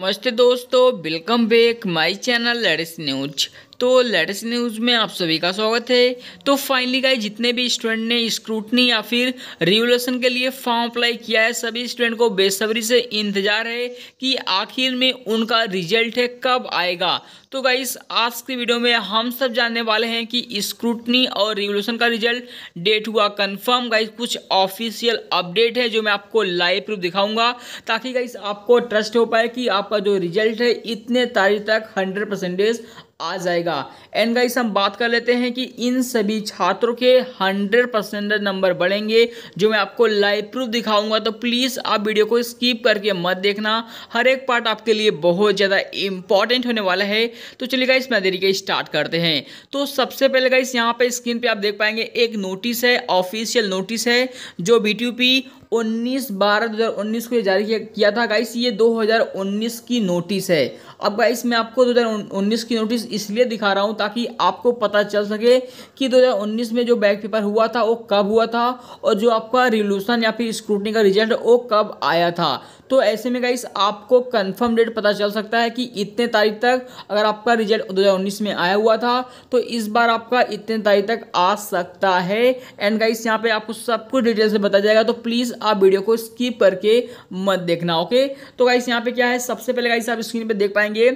नमस्ते दोस्तों welcome back my channel एडिस न्यूज तो लेटेस्ट न्यूज़ में आप सभी का स्वागत है तो फाइनली गाइस जितने भी स्टूडेंट ने स्क्रूटनी या फिर रिवोल्यूशन के लिए फॉर्म अप्लाई किया है सभी स्टूडेंट को बेसब्री से इंतज़ार है कि आखिर में उनका रिजल्ट है कब आएगा तो गाइस आज की वीडियो में हम सब जानने वाले हैं कि स्क्रूटनी और रिवोल्यूशन का रिजल्ट डेट हुआ कन्फर्म गाइज कुछ ऑफिशियल अपडेट है जो मैं आपको लाइव प्रूफ दिखाऊंगा ताकि गाइस आपको ट्रस्ट हो पाए कि आपका जो रिजल्ट है इतने तारीख तक हंड्रेड परसेंटेज आ जाएगा एंड गाइस हम बात कर लेते हैं कि इन सभी छात्रों के 100 परसेंट नंबर बढ़ेंगे जो मैं आपको लाइव प्रूफ दिखाऊंगा तो प्लीज़ आप वीडियो को स्किप करके मत देखना हर एक पार्ट आपके लिए बहुत ज़्यादा इंपॉर्टेंट होने वाला है तो चलिए गाइस मैं देरी के स्टार्ट करते हैं तो सबसे पहले गाइस यहाँ पर स्क्रीन पर आप देख पाएंगे एक नोटिस है ऑफिशियल नोटिस है जो बी उन्नीस बारह 2019 को ये जारी किया था गाइस ये दो की नोटिस है अब गाइस मैं आपको दो की नोटिस इसलिए दिखा रहा हूँ ताकि आपको पता चल सके कि 2019 में जो बैक पेपर हुआ था वो कब हुआ था और जो आपका रिवोल्यूशन या फिर स्क्रूटनी का रिजल्ट वो कब आया था तो ऐसे में गाइस आपको कंफर्म डेट पता चल सकता है कि इतने तारीख तक अगर आपका रिजल्ट 2019 में आया हुआ था तो इस बार आपका इतने तारीख तक आ सकता है एंड गाइस यहाँ पे आपको सब कुछ डिटेल से बताया जाएगा तो प्लीज़ आप वीडियो को स्किप करके मत देखना ओके तो गाइस यहाँ पे क्या है सबसे पहले गाइस आप स्क्रीन पर देख पाएंगे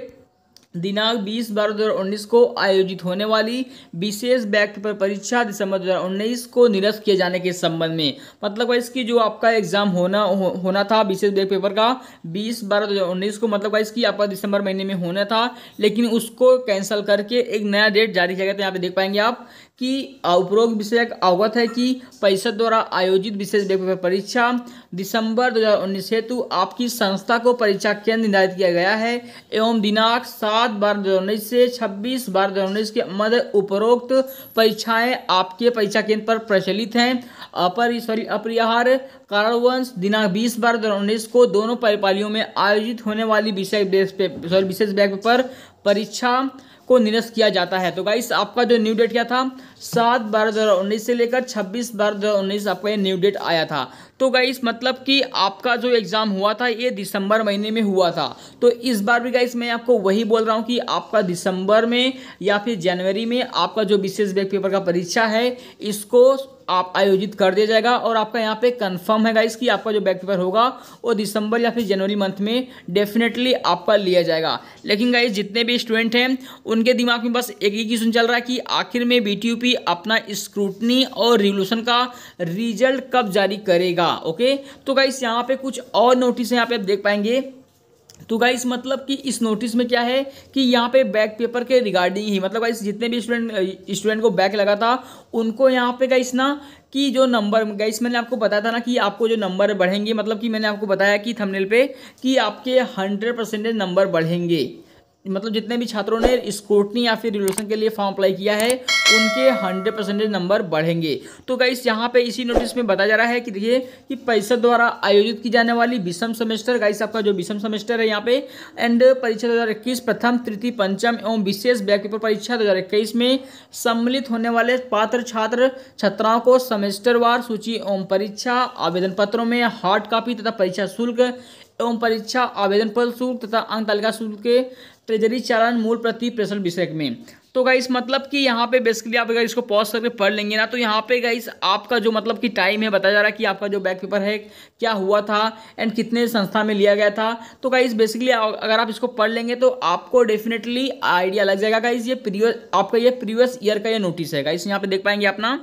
दिनांक 20 बारह 2019 को आयोजित होने वाली विशेष व्यक्ति पर परीक्षा दिसंबर 2019 को निरस्त किए जाने के संबंध में मतलब वाइज जो आपका एग्जाम होना हो, होना था विशेष बैक पेपर का 20 बारह 2019 को मतलब इसकी आपका दिसंबर महीने में होना था लेकिन उसको कैंसिल करके एक नया डेट जारी किया गया था यहाँ पे देख पाएंगे आप कि उपरोक्त विषय अवगत है कि परिषद द्वारा आयोजित विशेष व्यापक परीक्षा दिसंबर 2019 हेतु आपकी संस्था को परीक्षा केंद्र निर्धारित किया गया है एवं दिनांक सात बारह दो उन्नीस से छब्बीस बारह दो उन्नीस के मध्य उपरोक्त परीक्षाएं आपके परीक्षा केंद्र पर प्रचलित हैं अपर सॉरी अपरिहार कारणवंश दिनांक बीस बारह दो उन्नीस को दोनों परिपालियों में आयोजित होने वाली विषय सॉरी विशेष बैग पर परीक्षा को निरस्त किया जाता है तो गाइस आपका जो न्यू डेट क्या था सात बारह दो से लेकर छब्बीस बारह दो आपका ये न्यू डेट आया था तो गाइस मतलब कि आपका जो एग्ज़ाम हुआ था ये दिसंबर महीने में हुआ था तो इस बार भी गाइस मैं आपको वही बोल रहा हूँ कि आपका दिसंबर में या फिर जनवरी में आपका जो विशेष बैक पेपर का परीक्षा है इसको आप आयोजित कर दिया जाएगा और आपका यहाँ पे कंफर्म है गाइस कि आपका जो बैक पेपर होगा वो दिसंबर या फिर जनवरी मंथ में डेफिनेटली आपका लिया जाएगा लेकिन गाइस जितने भी स्टूडेंट हैं उनके दिमाग में बस एक ही क्वेश्चन चल रहा है कि आखिर में बी अपना स्क्रूटनी और रिवोल्यूशन का रिजल्ट कब जारी करेगा ओके तो गाइस यहाँ पे कुछ और नोटिस यहाँ पे आप देख पाएंगे तो गाइस मतलब कि इस नोटिस में क्या है कि यहाँ पे बैक पेपर के रिगार्डिंग ही मतलब गाइस जितने भी स्टूडेंट स्टूडेंट को बैक लगा था उनको यहाँ पे गाइस ना कि जो नंबर गाइस मैंने आपको बताया था ना कि आपको जो नंबर बढ़ेंगे मतलब कि मैंने आपको बताया कि थंबनेल पे कि आपके हंड्रेड परसेंटेज नंबर बढ़ेंगे मतलब जितने भी छात्रों ने स्कूटनी या फिर रिलेशन के लिए फॉर्म अप्लाई किया है उनके हंड्रेड परसेंटेज नंबर बढ़ेंगे तो गाइस यहाँ पे इसी नोटिस में बताया जा रहा है कि देखिए कि परिषद द्वारा आयोजित की जाने वाली विषम सेमेस्टर गाइस आपका जो विषम सेमेस्टर है यहाँ पे एंड परीक्षा दो प्रथम तृतीय पंचम एवं विशेष व्यक्ति परीक्षा दो में सम्मिलित होने वाले पात्र छात्र छात्राओं को सेमेस्टरवार सूची एवं परीक्षा आवेदन पत्रों में हार्ड कॉपी तथा परीक्षा शुल्क एवं परीक्षा आवेदन पत्र शुल्क तथा अंक तालिका शुल्क के ट्रेजरी चालन मूल प्रति प्रेषण विषय में तो गाइस मतलब कि यहाँ पे बेसिकली आप अगर इसको पॉज करके पढ़ लेंगे ना तो यहाँ पे गाइस आपका जो मतलब कि टाइम है बताया जा रहा है कि आपका जो बैक पेपर है क्या हुआ था एंड कितने संस्था में लिया गया था तो गाइस बेसिकली अगर आप इसको पढ़ लेंगे तो आपको डेफिनेटली आइडिया लग जाएगा गाइस ये प्रीवियस आपका ये प्रीवियस ईयर का ये नोटिस है गाइस यहाँ पे देख पाएंगे अपना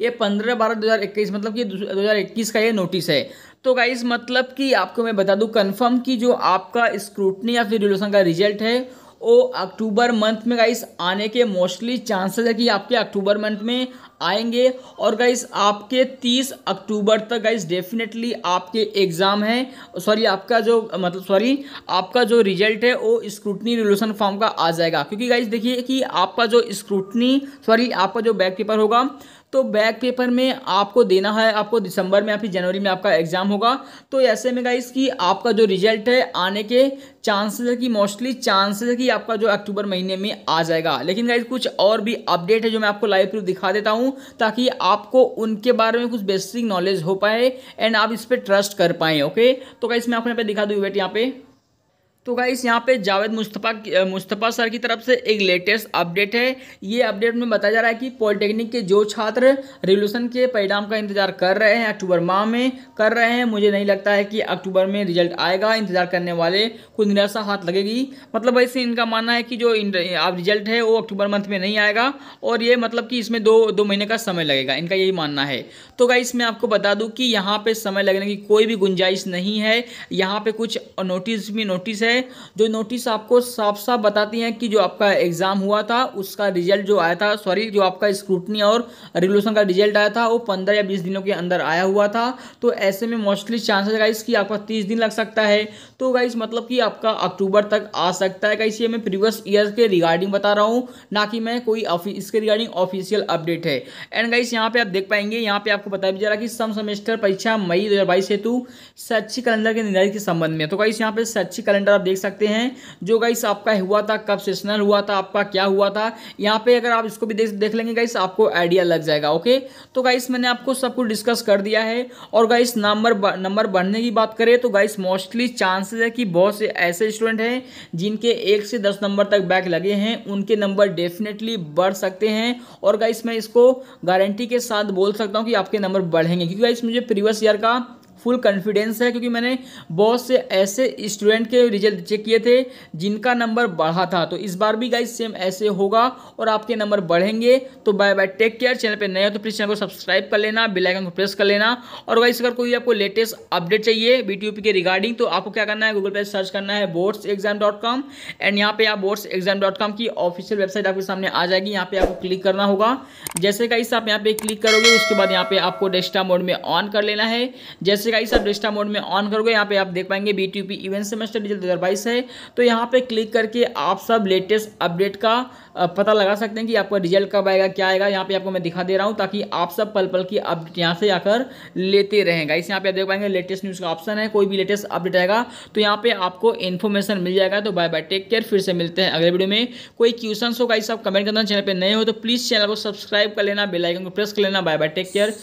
ये पंद्रह बारह दो हज़ार इक्कीस मतलब कि दो हज़ार इक्कीस का ये नोटिस है तो गाइस मतलब कि आपको मैं बता दूं कंफर्म कि जो आपका स्क्रूटनी या फिर रिलेशन का रिजल्ट है वो अक्टूबर मंथ में गाइस आने के मोस्टली चांसेस है कि आपके अक्टूबर मंथ में आएंगे और गाइस आपके 30 अक्टूबर तक गाइस डेफिनेटली आपके एग्ज़ाम है सॉरी आपका जो मतलब सॉरी आपका जो रिजल्ट है वो स्क्रूटनी रिलेशन फॉर्म का आ जाएगा क्योंकि गाइस देखिए कि आपका जो स्क्रूटनी सॉरी आपका जो बैक पेपर होगा तो बैक पेपर में आपको देना है आपको दिसंबर में या फिर जनवरी में आपका एग्ज़ाम होगा तो ऐसे में गाइस कि आपका जो रिजल्ट है आने के चांसेस है कि मोस्टली चांसेस है कि आपका जो अक्टूबर महीने में आ जाएगा लेकिन गाइस कुछ और भी अपडेट है जो मैं आपको लाइव प्रूफ दिखा देता हूँ ताकि आपको उनके बारे में कुछ बेसिक नॉलेज हो पाए एंड आप इस पर ट्रस्ट कर पाएँ ओके तो गाइस मैं आपको यहाँ पर दिखा दूँ वेट यहाँ पे तो गाइस यहाँ पे जावेद मुस्तफ़ा मुस्तफ़ा सर की तरफ से एक लेटेस्ट अपडेट है ये अपडेट में बताया जा रहा है कि पॉलिटेक्निक के जो छात्र रिवोल्यूशन के परिणाम का इंतजार कर रहे हैं अक्टूबर माह में कर रहे हैं मुझे नहीं लगता है कि अक्टूबर में रिजल्ट आएगा इंतजार करने वाले को निराशा हाथ लगेगी मतलब वैसे इनका मानना है कि जो आप रिजल्ट है वो अक्टूबर मंथ में नहीं आएगा और ये मतलब कि इसमें दो दो महीने का समय लगेगा इनका यही मानना है तो गाइस मैं आपको बता दूँ कि यहाँ पर समय लगने की कोई भी गुंजाइश नहीं है यहाँ पर कुछ नोटिस भी नोटिस है है जो नोटिस आपको साफ साफ बताती हैं कि जो आपका एग्ज़ाम हुआ था उसका रिजल्ट जो आया था सॉरी जो आपका स्क्रूटनी और रिवोल्यूशन का रिजल्ट आया था वो पंद्रह या बीस दिनों के अंदर आया हुआ था तो ऐसे में मोस्टली चांसेस गाइस कि आपका तीस दिन लग सकता है तो गाइस मतलब कि आपका अक्टूबर तक आ सकता है गाइस ये मैं प्रीवियस ईयर के रिगार्डिंग बता रहा हूँ ना कि मैं कोई इसके रिगार्डिंग ऑफिशियल अपडेट है एंड गाइस यहाँ पे आप देख पाएंगे यहाँ पे आपको बताया भी जा रहा कि सम सेमेस्टर परीक्षा मई दो हेतु शैक्षिक कैलेंडर के निर्धारित के संबंध में तो गाइस यहाँ पे शैक्षिक कैलेंडर आप देख सकते हैं जो गाइस आपका हुआ था कब सेशनल हुआ था आपका क्या हुआ था यहाँ पे अगर आप इसको भी देख देख लेंगे गाइस आपको आइडिया लग जाएगा ओके तो गाइस मैंने आपको सब कुछ डिस्कस कर दिया है और गाइस नंबर नंबर बढ़ने की बात करें तो गाइस मोस्टली चांसेस है कि बहुत से ऐसे स्टूडेंट हैं जिनके एक से दस नंबर तक बैक लगे हैं उनके नंबर डेफिनेटली बढ़ सकते हैं और गाइस मैं इसको गारंटी के साथ बोल सकता हूँ कि आपके नंबर बढ़ेंगे क्योंकि गाइस मुझे प्रीवियस ईयर का फुल कॉन्फिडेंस है क्योंकि मैंने बहुत से ऐसे स्टूडेंट के रिजल्ट चेक किए थे जिनका नंबर बढ़ा था तो इस बार भी गाइज सेम ऐसे होगा और आपके नंबर बढ़ेंगे तो bye bye take care channel पर नए हो तो प्लीज़ चैनल को सब्सक्राइब कर लेना बिलाइकन को प्रेस कर लेना और वाइस अगर कोई आपको लेटेस्ट अपडेट चाहिए बी के रिगार्डिंग तो आपको क्या करना है गूगल पर सर्च करना है boards exam dot com and यहाँ पे आप बोर्ड्स एग्जाम डॉट कॉम की ऑफिशियल वेबसाइट आपके सामने आ जाएगी यहाँ पे आपको क्लिक करना होगा जैसे गाइस आप यहाँ पे क्लिक करोगे उसके बाद यहाँ पे आपको डेस्टा मोड में ऑन कर लेना है जैसे जैसे गाइस आप डिस्टा मोड में ऑन करोगे यहाँ पे आप देख पाएंगे B T P event semester result दो है तो यहाँ पे क्लिक करके आप सब लेटेस्ट अपडेट का पता लगा सकते हैं कि आपका रिजल्ट कब आएगा क्या आएगा यहाँ पे आपको मैं दिखा दे रहा हूँ ताकि आप सब पल पल की अपडेट यहाँ से आकर लेते रहें गाइस यहाँ पे आप देख पाएंगे लेटेस्ट न्यूज़ का ऑप्शन है कोई भी लेटेस्ट अपडेट आएगा तो यहाँ पर आपको इन्फॉर्मेशन मिल जाएगा तो बाय बाय टेक केयर फिर से मिलते हैं अगले वीडियो में कोई क्वेश्चन हो गाइस आप कमेंट करना चैनल पर नए हो तो प्लीज़ चैनल को सब्सक्राइब कर लेना बेलाइकन को प्रेस कर लेना बाय बाय टेक केयर